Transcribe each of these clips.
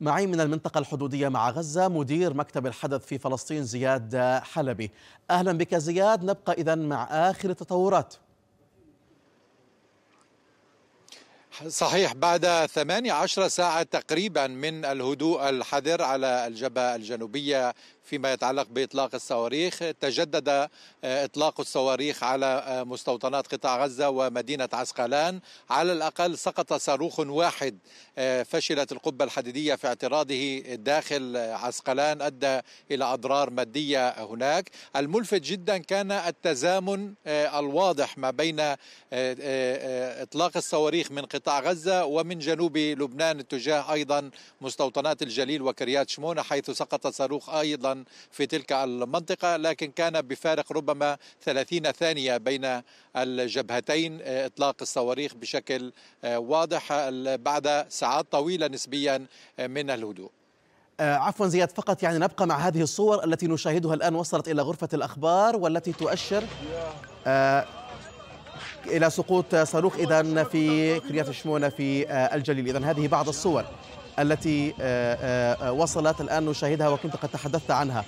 معي من المنطقة الحدودية مع غزة مدير مكتب الحدث في فلسطين زياد حلبي أهلا بك زياد نبقى إذا مع آخر التطورات صحيح بعد 18 ساعة تقريبا من الهدوء الحذر على الجبهة الجنوبية فيما يتعلق باطلاق الصواريخ تجدد آه، اطلاق الصواريخ على آه، مستوطنات قطاع غزه ومدينه عسقلان على الاقل سقط صاروخ واحد آه، فشلت القبه الحديديه في اعتراضه داخل عسقلان ادى الى اضرار ماديه هناك الملفت جدا كان التزامن الواضح ما بين إطلاق الصواريخ من قطاع غزة ومن جنوب لبنان اتجاه أيضا مستوطنات الجليل وكريات شمونة حيث سقط صاروخ أيضا في تلك المنطقة لكن كان بفارق ربما 30 ثانية بين الجبهتين إطلاق الصواريخ بشكل واضح بعد ساعات طويلة نسبيا من الهدوء آه، عفوا زياد فقط يعني نبقى مع هذه الصور التي نشاهدها الآن وصلت إلى غرفة الأخبار والتي تؤشر آه، إلى سقوط صاروخ إذا في كريات شمونه في آه، الجليل إذا هذه بعض الصور التي آه، آه، وصلت الآن نشاهدها وكنت قد تحدثت عنها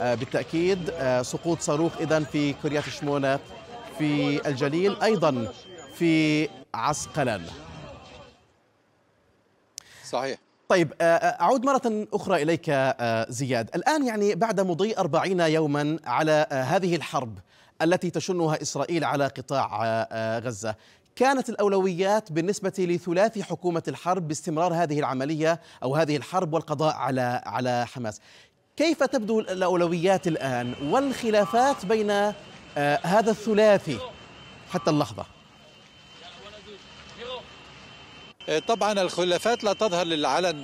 بالتأكيد سقوط صاروخ إذا في كريات شمونه في الجليل أيضا في عسقلان صحيح طيب أعود مرة أخرى إليك زياد الآن يعني بعد مضي أربعين يوما على هذه الحرب التي تشنها إسرائيل على قطاع آه، آه، غزة كانت الأولويات بالنسبة لثلاث حكومة الحرب باستمرار هذه العملية أو هذه الحرب والقضاء على على حماس كيف تبدو الأولويات الآن والخلافات بين آه، هذا الثلاثي حتى اللحظة طبعا الخلافات لا تظهر للعلن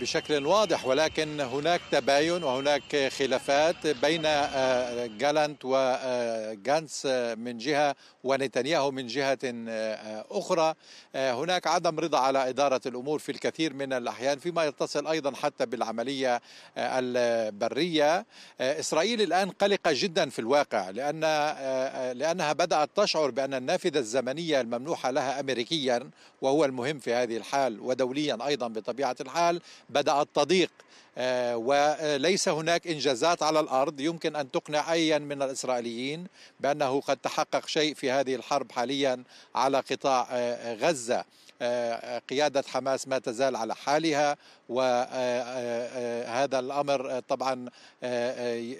بشكل واضح ولكن هناك تباين وهناك خلافات بين آه، جالانت وجانس آه، آه، من جهه ونتنياهو من جهه اخرى هناك عدم رضا على اداره الامور في الكثير من الاحيان فيما يتصل ايضا حتى بالعمليه البريه اسرائيل الان قلقه جدا في الواقع لان لانها بدات تشعر بان النافذه الزمنيه الممنوحه لها امريكيا وهو المهم مهم في هذه الحال ودوليا أيضا بطبيعة الحال بدأت تضيق آه، وليس هناك إنجازات على الأرض يمكن أن تقنع أيا من الإسرائيليين بأنه قد تحقق شيء في هذه الحرب حاليا على قطاع آه، غزة قيادة حماس ما تزال على حالها وهذا آه، آه، آه، الأمر طبعا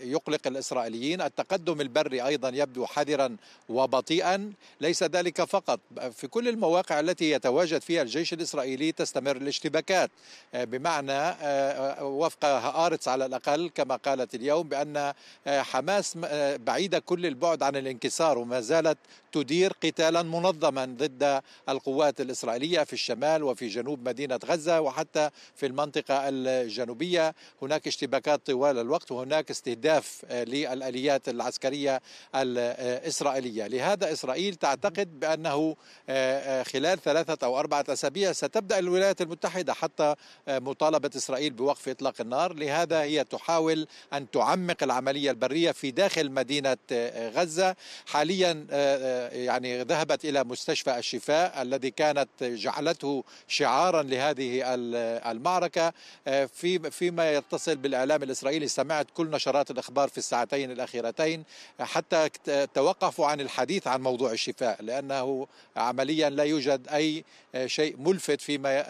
يقلق الإسرائيليين التقدم البري أيضا يبدو حذرا وبطيئا ليس ذلك فقط في كل المواقع التي يتواجد فيها الجيش الإسرائيلي تستمر الاشتباكات بمعنى وفق هآرتس على الأقل كما قالت اليوم بأن حماس بعيدة كل البعد عن الانكسار وما زالت تدير قتالا منظما ضد القوات الإسرائيلية الإنسانية في الشمال وفي جنوب مدينة غزة وحتى في المنطقة الجنوبية هناك اشتباكات طوال الوقت وهناك استهداف آه، للآليات العسكرية الإسرائيلية لهذا إسرائيل تعتقد بأنه آه، آه، خلال ثلاثة أو أربعة أسابيع ستبدأ الولايات المتحدة حتى مطالبة إسرائيل بوقف إطلاق النار لهذا هي تحاول أن تعمق العملية البرية في داخل مدينة غزة حاليا يعني ذهبت إلى مستشفى الشفاء الذي كانت جعلته شعارا لهذه المعركه آه، في فيما يتصل بالاعلام الاسرائيلي سمعت كل نشرات الاخبار في الساعتين الاخيرتين حتى توقفوا عن الحديث عن موضوع الشفاء لانه عمليا لا يوجد اي آه، شيء ملفت فيما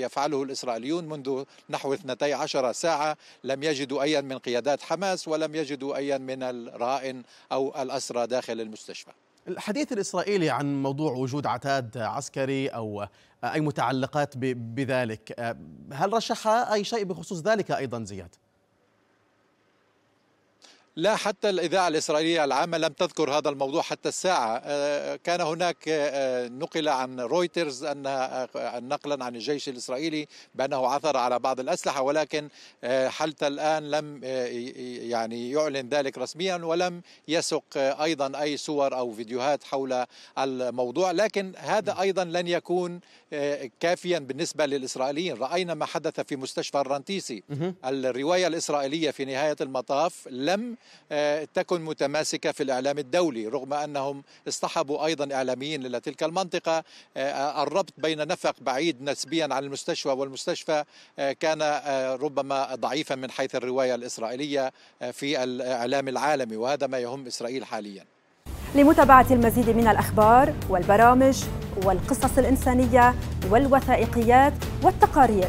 يفعله الاسرائيليون منذ نحو 12 ساعه لم يجدوا ايا من قيادات حماس ولم يجدوا ايا من الرهائن او الاسرى داخل المستشفى الحديث الإسرائيلي عن موضوع وجود عتاد عسكري أو أي متعلقات بذلك آه، هل رشح أي شيء بخصوص ذلك أيضا زياد؟ لا حتى الإذاعة الإسرائيلية العامة لم تذكر هذا الموضوع حتى الساعة آه، كان هناك آه، نقل عن رويترز أن آه، نقلا عن الجيش الإسرائيلي بأنه عثر على بعض الأسلحة ولكن حتى الآن لم يعني يعلن ذلك رسميا ولم يسق أيضا أي صور أو فيديوهات حول الموضوع لكن هذا نعم. أيضا لن يكون كافيا بالنسبة للإسرائيليين رأينا ما حدث في مستشفى الرنتيسي الرواية الإسرائيلية في نهاية المطاف لم آه، تكن متماسكة في الإعلام الدولي رغم أنهم اصطحبوا أيضا إعلاميين إلى تلك المنطقة آه، الربط بين نفق بعيد نسبيا عن المستشفى والمستشفى آه، كان ربما ضعيفا من حيث الرواية الإسرائيلية في الإعلام العالمي وهذا ما يهم إسرائيل حاليا لمتابعة المزيد من الأخبار والبرامج والقصص الإنسانية والوثائقيات والتقارير